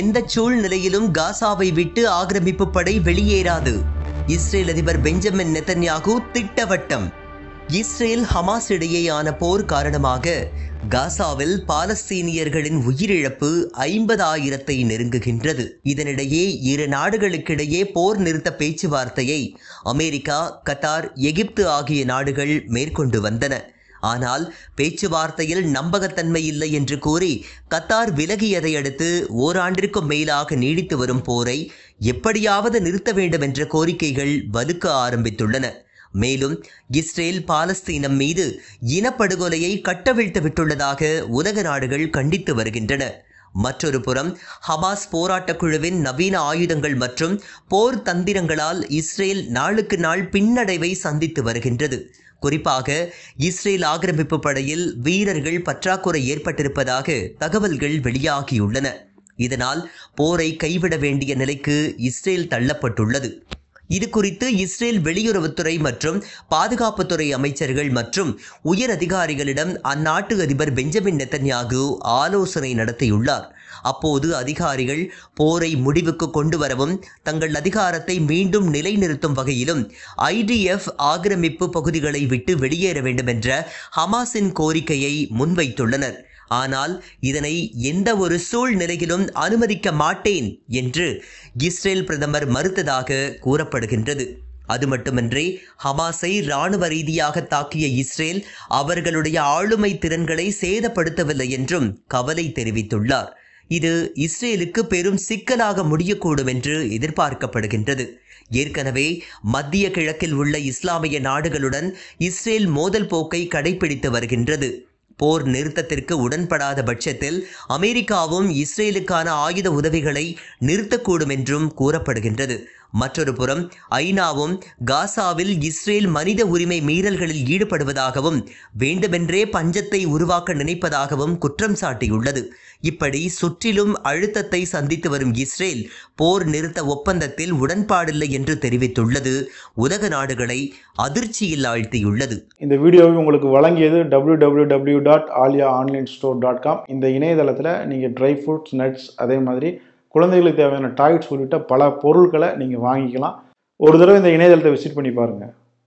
எந்த சூழ்நிலையிலும் காசாவை விட்டு ஆக்கிரமிப்பு படை வெளியேறாது இஸ்ரேல் அதிபர் பெஞ்சமின் நெத்தன்யாகு திட்டவட்டம் இஸ்ரேல் ஹமாஸ் இடையேயான போர் காரணமாக காசாவில் பாலஸ்தீனியர்களின் உயிரிழப்பு ஐம்பதாயிரத்தை நெருங்குகின்றது இதனிடையே இரு நாடுகளுக்கிடையே போர் நிறுத்த பேச்சுவார்த்தையை அமெரிக்கா கத்தார் எகிப்து ஆகிய நாடுகள் மேற்கொண்டு வந்தன ஆனால் பேச்சுவார்த்தையில் நம்பகத்தன்மை இல்லை என்று கூறி கத்தார் விலகியதை அடுத்து ஓராண்டிற்கும் மேலாக நீடித்து வரும் போரை எப்படியாவது நிறுத்த வேண்டும் என்ற கோரிக்கைகள் வலுக்க ஆரம்பித்துள்ளன மேலும் இஸ்ரேல் பாலஸ்தீனம் மீது இனப்படுகொலையை கட்டவிழ்த்து விட்டுள்ளதாக உலக நாடுகள் கண்டித்து வருகின்றன மற்றொரு புறம் ஹமாஸ் போராட்டக் குழுவின் நவீன ஆயுதங்கள் மற்றும் போர் தந்திரங்களால் இஸ்ரேல் நாளுக்கு நாள் பின்னடைவை சந்தித்து வருகின்றது குறிப்பாக இஸ்ரேல் ஆக்கிரமிப்பு படையில் வீரர்கள் பற்றாக்குறை ஏற்பட்டிருப்பதாக தகவல்கள் வெளியாகியுள்ளன இதனால் போரை கைவிட வேண்டிய நிலைக்கு இஸ்ரேல் தள்ளப்பட்டுள்ளது இது குறித்து இஸ்ரேல் வெளியுறவுத்துறை மற்றும் பாதுகாப்புத்துறை அமைச்சர்கள் மற்றும் உயர் அதிகாரிகளிடம் அந்நாட்டு அதிபர் பெஞ்சமின் நெத்தன்யாகு ஆலோசனை நடத்தியுள்ளார் அப்போது அதிகாரிகள் போரை முடிவுக்கு கொண்டு வரவும் தங்கள் அதிகாரத்தை மீண்டும் நிலைநிறுத்தும் வகையிலும் ஐடிஎஃப் ஆக்கிரமிப்பு பகுதிகளை விட்டு வெளியேற வேண்டும் என்ற ஹமாஸின் கோரிக்கையை முன்வைத்துள்ளனர் ஆனால் இதனை எந்த ஒரு சூழ்நிலையிலும் அனுமதிக்க மாட்டேன் என்று இஸ்ரேல் பிரதமர் மறுத்ததாக கூறப்படுகின்றது அது மட்டுமின்றி ஹமாஸை இராணுவ ரீதியாக தாக்கிய இஸ்ரேல் அவர்களுடைய ஆளுமை திறன்களை சேதப்படுத்தவில்லை என்றும் கவலை தெரிவித்துள்ளார் இது இஸ்ரேலுக்கு பெரும் சிக்கலாக முடியக்கூடும் என்று எதிர்பார்க்கப்படுகின்றது ஏற்கனவே மத்திய கிழக்கில் உள்ள இஸ்லாமிய நாடுகளுடன் இஸ்ரேல் மோதல் போக்கை கடைபிடித்து வருகின்றது போர் நிறுத்தத்திற்கு உடன்படாத பட்சத்தில் அமெரிக்காவும் இஸ்ரேலுக்கான ஆயுத உதவிகளை நிறுத்தக்கூடும் என்றும் கூறப்படுகின்றது மற்றொரு புறம் ஐநாவும் காசாவில் இஸ்ரேல் மனித உரிமை மீறல்களில் ஈடுபடுவதாகவும் வேண்டுமென்றே பஞ்சத்தை உருவாக்க நினைப்பதாகவும் குற்றம் சாட்டியுள்ளது இப்படி சுற்றிலும் அழுத்தத்தை சந்தித்து வரும் இஸ்ரேல் போர் நிறுத்த ஒப்பந்தத்தில் உடன்பாடில்லை என்று தெரிவித்துள்ளது உலக நாடுகளை அதிர்ச்சியில் ஆழ்த்தியுள்ளது இந்த வீடியோவை உங்களுக்கு வழங்கியது W W W dot Aliya online store dot com இந்த இணையதளத்தில் நீங்கள் ட்ரை ஃப்ரூட்ஸ் நட்ஸ் அதே மாதிரி குழந்தைகளுக்கு தேவையான டாய்ஸ் உள்ளிட்ட பல பொருட்களை நீங்கள் வாங்கிக்கலாம் ஒரு தடவை இந்த இணையதளத்தை விசிட் பண்ணி பாருங்கள்